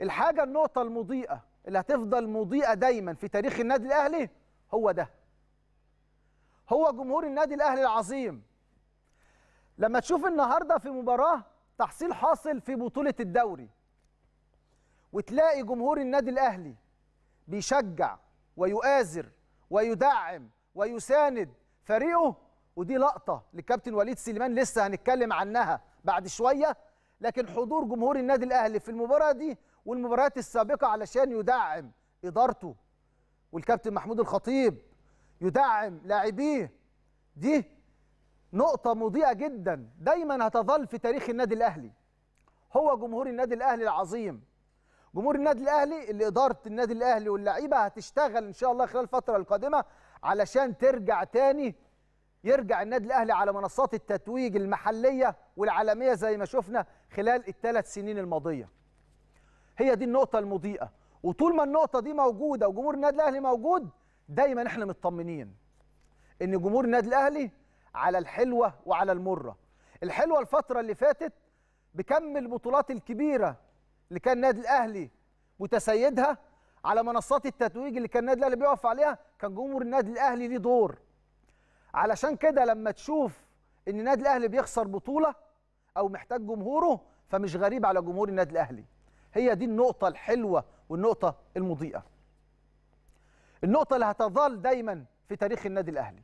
الحاجه النقطه المضيئه اللي هتفضل مضيئه دايما في تاريخ النادي الاهلي هو ده هو جمهور النادي الاهلي العظيم لما تشوف النهارده في مباراه تحصيل حاصل في بطوله الدوري وتلاقي جمهور النادي الاهلي بيشجع ويؤازر ويدعم ويساند فريقه ودي لقطه للكابتن وليد سليمان لسه هنتكلم عنها بعد شويه لكن حضور جمهور النادي الاهلي في المباراه دي والمباريات السابقه علشان يدعم ادارته والكابتن محمود الخطيب يدعم لاعبيه دي نقطه مضيئه جدا دايما هتظل في تاريخ النادي الاهلي هو جمهور النادي الاهلي العظيم جمهور النادي الاهلي اللي اداره النادي الاهلي واللعيبه هتشتغل ان شاء الله خلال الفتره القادمه علشان ترجع تاني يرجع النادي الاهلي على منصات التتويج المحليه والعالميه زي ما شفنا خلال الثلاث سنين الماضيه. هي دي النقطه المضيئه وطول ما النقطه دي موجوده وجمهور النادي الاهلي موجود دايما احنا مطمنين ان جمهور النادي الاهلي على الحلوه وعلى المره. الحلوه الفتره اللي فاتت بكم البطولات الكبيره اللي كان النادي الاهلي متسيدها على منصات التتويج اللي كان النادي الاهلي بيقف عليها كان جمهور النادي الاهلي ليه دور علشان كده لما تشوف ان النادي الاهلي بيخسر بطوله او محتاج جمهوره فمش غريب على جمهور النادي الاهلي هي دي النقطه الحلوه والنقطه المضيئه النقطه اللي هتظل دايما في تاريخ النادي الاهلي